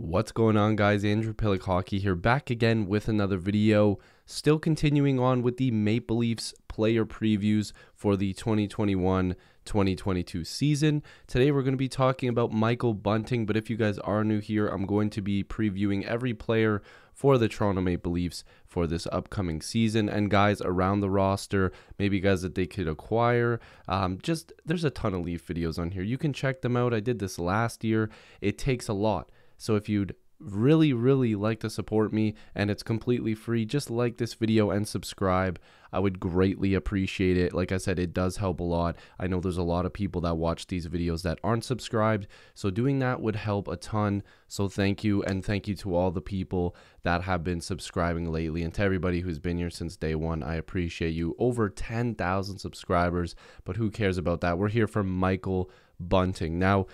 What's going on guys, Andrew Pillock Hockey here, back again with another video. Still continuing on with the Maple Leafs player previews for the 2021-2022 season. Today we're going to be talking about Michael Bunting, but if you guys are new here, I'm going to be previewing every player for the Toronto Maple Leafs for this upcoming season and guys around the roster, maybe guys that they could acquire. Um, just there's a ton of Leaf videos on here. You can check them out. I did this last year. It takes a lot so if you'd really, really like to support me and it's completely free, just like this video and subscribe. I would greatly appreciate it. Like I said, it does help a lot. I know there's a lot of people that watch these videos that aren't subscribed, so doing that would help a ton. So thank you, and thank you to all the people that have been subscribing lately, and to everybody who's been here since day one. I appreciate you. Over 10,000 subscribers, but who cares about that? We're here for Michael Bunting. Now,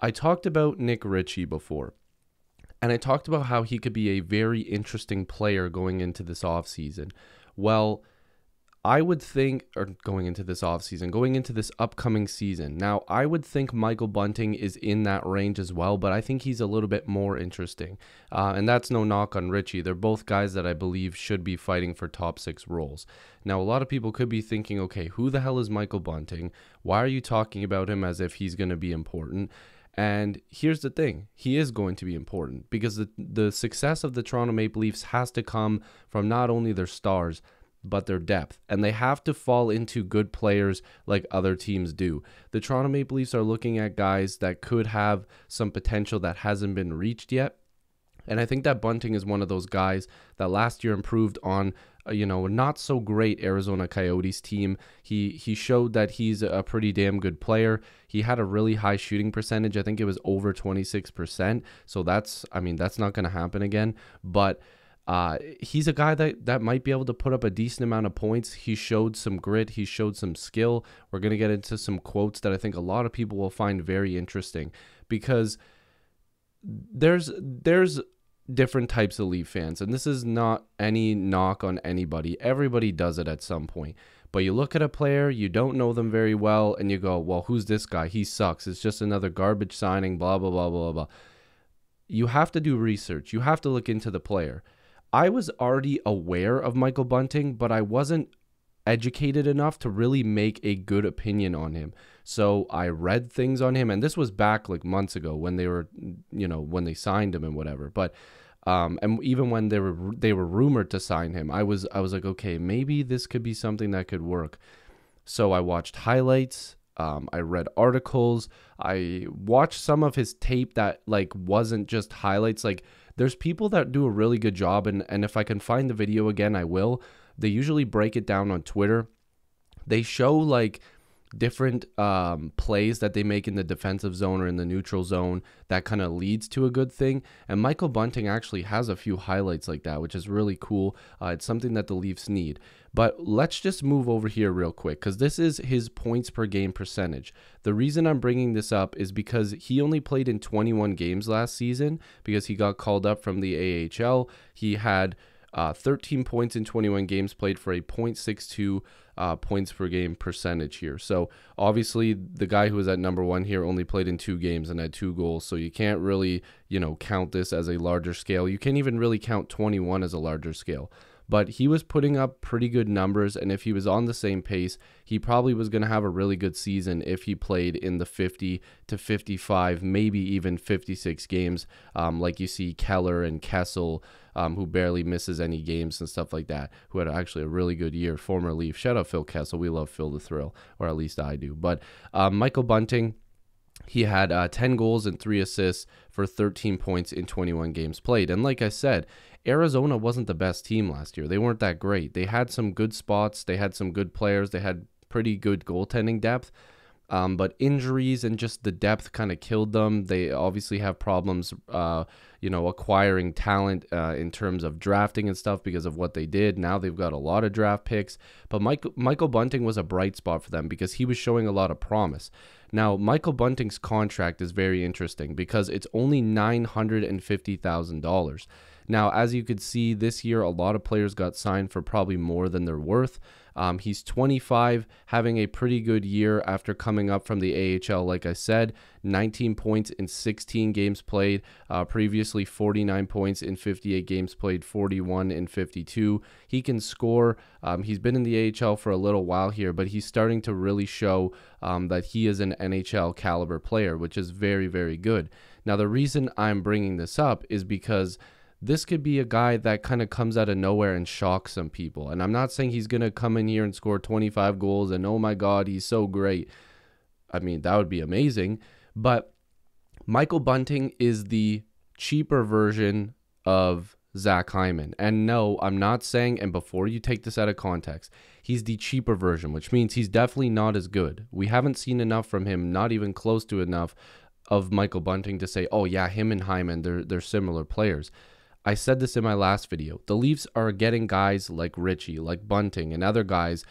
I talked about Nick Ritchie before. And I talked about how he could be a very interesting player going into this offseason. Well, I would think, or going into this offseason, going into this upcoming season. Now, I would think Michael Bunting is in that range as well, but I think he's a little bit more interesting. Uh, and that's no knock on Richie. They're both guys that I believe should be fighting for top six roles. Now, a lot of people could be thinking, okay, who the hell is Michael Bunting? Why are you talking about him as if he's going to be important? And here's the thing, he is going to be important because the, the success of the Toronto Maple Leafs has to come from not only their stars, but their depth. And they have to fall into good players like other teams do. The Toronto Maple Leafs are looking at guys that could have some potential that hasn't been reached yet. And I think that Bunting is one of those guys that last year improved on uh, you know not so great Arizona Coyotes team. He he showed that he's a pretty damn good player. He had a really high shooting percentage. I think it was over 26%. So that's I mean that's not going to happen again, but uh, he's a guy that, that might be able to put up a decent amount of points. He showed some grit. He showed some skill. We're going to get into some quotes that I think a lot of people will find very interesting because there's there's different types of Leaf fans, and this is not any knock on anybody. Everybody does it at some point. But you look at a player, you don't know them very well, and you go, well, who's this guy? He sucks. It's just another garbage signing, blah, blah, blah, blah, blah. You have to do research. You have to look into the player. I was already aware of Michael Bunting, but I wasn't educated enough to really make a good opinion on him. So I read things on him, and this was back like months ago when they were, you know, when they signed him and whatever. But um, and even when they were they were rumored to sign him, I was I was like, okay, maybe this could be something that could work. So I watched highlights. Um, I read articles. I watched some of his tape that like wasn't just highlights. Like there's people that do a really good job, and and if I can find the video again, I will. They usually break it down on Twitter. They show like different um, plays that they make in the defensive zone or in the neutral zone that kind of leads to a good thing. And Michael Bunting actually has a few highlights like that, which is really cool. Uh, it's something that the Leafs need. But let's just move over here real quick because this is his points per game percentage. The reason I'm bringing this up is because he only played in 21 games last season because he got called up from the AHL. He had uh, 13 points in 21 games played for a 0.62 uh, points per game percentage here. So obviously, the guy who was at number one here only played in two games and had two goals. So you can't really, you know, count this as a larger scale. You can't even really count 21 as a larger scale but he was putting up pretty good numbers. And if he was on the same pace, he probably was going to have a really good season if he played in the 50 to 55, maybe even 56 games, um, like you see Keller and Kessel, um, who barely misses any games and stuff like that, who had actually a really good year. Former Leaf. Shout out Phil Kessel. We love Phil the Thrill, or at least I do. But um, Michael Bunting. He had uh, 10 goals and three assists for 13 points in 21 games played. And like I said, Arizona wasn't the best team last year. They weren't that great. They had some good spots, they had some good players, they had pretty good goaltending depth. Um, but injuries and just the depth kind of killed them. They obviously have problems, uh, you know, acquiring talent uh, in terms of drafting and stuff because of what they did. Now they've got a lot of draft picks, but Michael Michael Bunting was a bright spot for them because he was showing a lot of promise. Now Michael Bunting's contract is very interesting because it's only nine hundred and fifty thousand dollars. Now, as you could see this year, a lot of players got signed for probably more than they're worth. Um, he's 25, having a pretty good year after coming up from the AHL. Like I said, 19 points in 16 games played. Uh, previously, 49 points in 58 games played, 41 in 52. He can score. Um, he's been in the AHL for a little while here, but he's starting to really show um, that he is an NHL caliber player, which is very, very good. Now, the reason I'm bringing this up is because this could be a guy that kind of comes out of nowhere and shocks some people. And I'm not saying he's going to come in here and score 25 goals and oh my God, he's so great. I mean, that would be amazing. But Michael Bunting is the cheaper version of Zach Hyman. And no, I'm not saying, and before you take this out of context, he's the cheaper version, which means he's definitely not as good. We haven't seen enough from him, not even close to enough of Michael Bunting to say, oh, yeah, him and Hyman, they're, they're similar players. I said this in my last video. The Leafs are getting guys like Richie, like Bunting, and other guys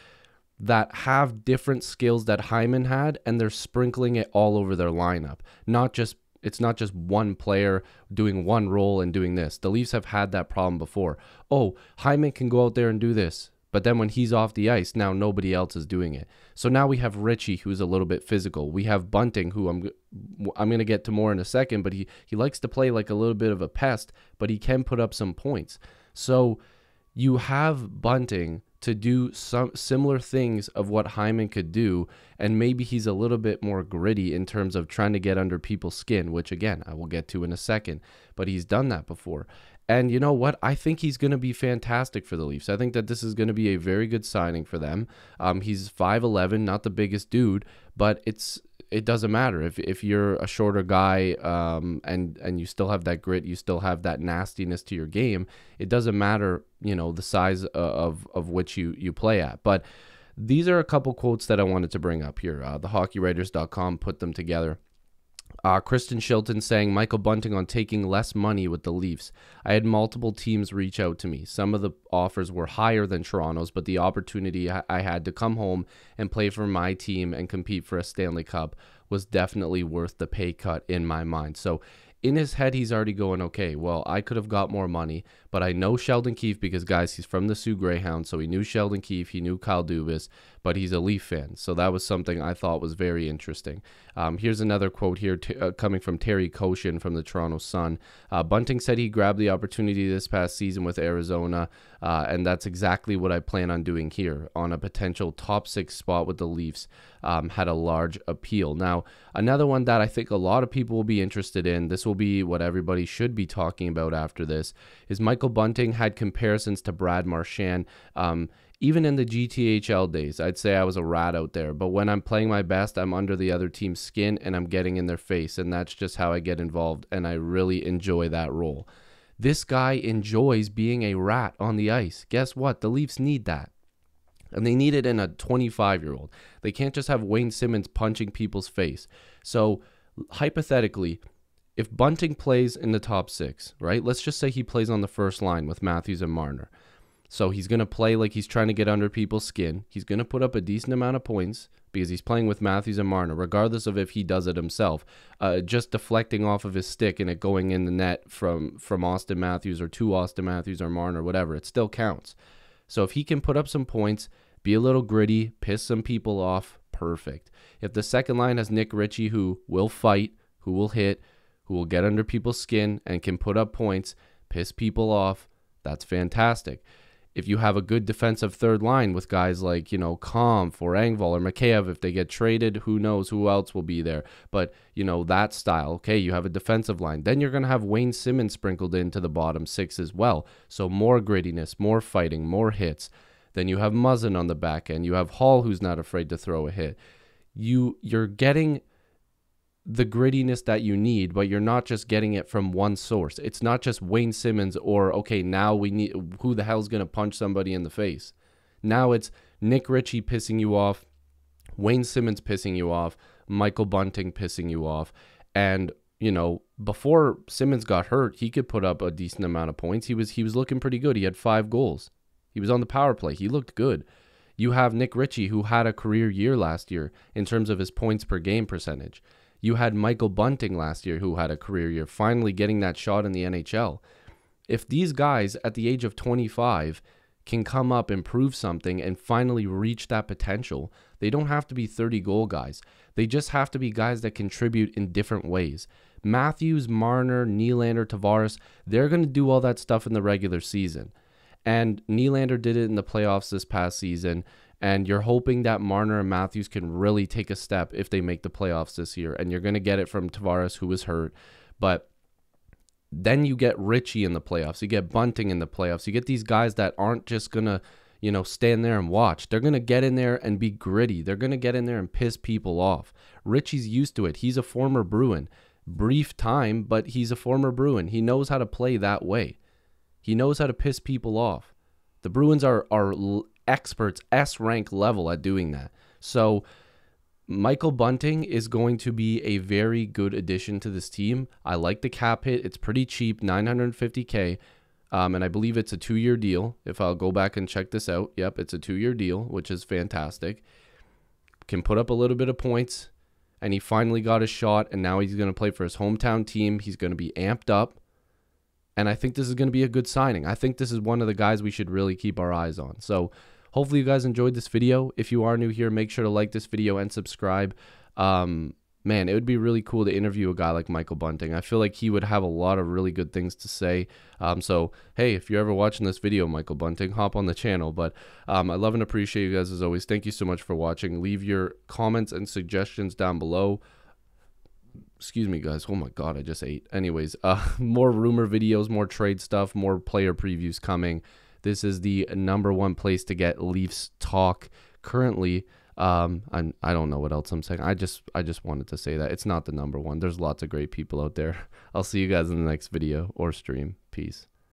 that have different skills that Hyman had, and they're sprinkling it all over their lineup. Not just it's not just one player doing one role and doing this. The Leafs have had that problem before. Oh, Hyman can go out there and do this. But then when he's off the ice, now nobody else is doing it. So now we have Richie, who's a little bit physical. We have Bunting, who I'm I'm going to get to more in a second, but he he likes to play like a little bit of a pest, but he can put up some points. So you have Bunting to do some similar things of what Hyman could do, and maybe he's a little bit more gritty in terms of trying to get under people's skin, which again I will get to in a second. But he's done that before, and you know what? I think he's going to be fantastic for the Leafs. I think that this is going to be a very good signing for them. Um, he's 5'11, not the biggest dude, but it's it doesn't matter if, if you're a shorter guy um, and and you still have that grit, you still have that nastiness to your game. It doesn't matter, you know, the size of of which you you play at. But these are a couple quotes that I wanted to bring up here. Uh, thehockeywriters.com put them together. Uh, Kristen Shilton saying Michael Bunting on taking less money with the Leafs. I had multiple teams reach out to me. Some of the offers were higher than Toronto's, but the opportunity I had to come home and play for my team and compete for a Stanley Cup was definitely worth the pay cut in my mind. So in his head, he's already going, okay, well, I could have got more money, but I know Sheldon Keefe because, guys, he's from the Sioux Greyhound, so he knew Sheldon Keefe, he knew Kyle Dubas, but he's a Leaf fan. So that was something I thought was very interesting. Um, here's another quote here t- uh, coming from Terry Koshin from the Toronto Sun. Uh, Bunting said he grabbed the opportunity this past season with Arizona. Uh, and that's exactly what I plan on doing here on a potential top six spot with the Leafs. Um, had a large appeal. Now, another one that I think a lot of people will be interested in, this will be what everybody should be talking about after this, is Michael Bunting had comparisons to Brad Marchand. Um, even in the GTHL days, I'd say I was a rat out there. But when I'm playing my best, I'm under the other team's skin and I'm getting in their face. And that's just how I get involved. And I really enjoy that role. This guy enjoys being a rat on the ice. Guess what? The Leafs need that. And they need it in a 25 year old. They can't just have Wayne Simmons punching people's face. So, hypothetically, if Bunting plays in the top six, right? Let's just say he plays on the first line with Matthews and Marner. So he's going to play like he's trying to get under people's skin. He's going to put up a decent amount of points, because he's playing with Matthews and Marner, regardless of if he does it himself. Uh, just deflecting off of his stick and it going in the net from from Austin Matthews or to Austin Matthews or Marner, whatever, it still counts. So if he can put up some points, be a little gritty, piss some people off, perfect. If the second line has Nick Ritchie, who will fight, who will hit, who will get under people's skin and can put up points, piss people off, that's fantastic if you have a good defensive third line with guys like, you know, Kampf or Engvall or Mikheyev, if they get traded, who knows who else will be there. But, you know, that style, okay, you have a defensive line. Then you're going to have Wayne Simmons sprinkled into the bottom six as well. So more grittiness, more fighting, more hits. Then you have Muzzin on the back end. You have Hall, who's not afraid to throw a hit. You, you're getting – the grittiness that you need, but you're not just getting it from one source. It's not just Wayne Simmons or okay, now we need who the hell's going to punch somebody in the face. Now it's Nick Ritchie pissing you off, Wayne Simmons pissing you off, Michael Bunting pissing you off, and you know, before Simmons got hurt, he could put up a decent amount of points. He was he was looking pretty good. He had 5 goals. He was on the power play. He looked good. You have Nick Ritchie who had a career year last year in terms of his points per game percentage. You had Michael Bunting last year who had a career year, finally getting that shot in the NHL. If these guys at the age of 25 can come up and prove something and finally reach that potential, they don't have to be 30 goal guys. They just have to be guys that contribute in different ways. Matthews, Marner, Nylander, Tavares, they're going to do all that stuff in the regular season. And Nylander did it in the playoffs this past season. And you're hoping that Marner and Matthews can really take a step if they make the playoffs this year. And you're going to get it from Tavares, who was hurt. But then you get Richie in the playoffs. You get Bunting in the playoffs. You get these guys that aren't just going to, you know, stand there and watch. They're going to get in there and be gritty. They're going to get in there and piss people off. Richie's used to it. He's a former Bruin. Brief time, but he's a former Bruin. He knows how to play that way. He knows how to piss people off. The Bruins are are experts S rank level at doing that. So Michael Bunting is going to be a very good addition to this team. I like the cap hit. It's pretty cheap, 950K. Um, and I believe it's a two year deal. If I'll go back and check this out, yep, it's a two year deal, which is fantastic. Can put up a little bit of points. And he finally got his shot. And now he's going to play for his hometown team. He's going to be amped up. And I think this is going to be a good signing. I think this is one of the guys we should really keep our eyes on. So, Hopefully you guys enjoyed this video. If you are new here, make sure to like this video and subscribe. Um, man, it would be really cool to interview a guy like Michael Bunting. I feel like he would have a lot of really good things to say. Um, so, hey, if you're ever watching this video, Michael Bunting, hop on the channel. But um, I love and appreciate you guys as always. Thank you so much for watching. Leave your comments and suggestions down below. Excuse me, guys. Oh my God, I just ate. Anyways, uh, more rumor videos, more trade stuff, more player previews coming. This is the number one place to get Leafs talk currently. Um, I'm, I i do not know what else I'm saying. I just I just wanted to say that it's not the number one. There's lots of great people out there. I'll see you guys in the next video or stream. Peace.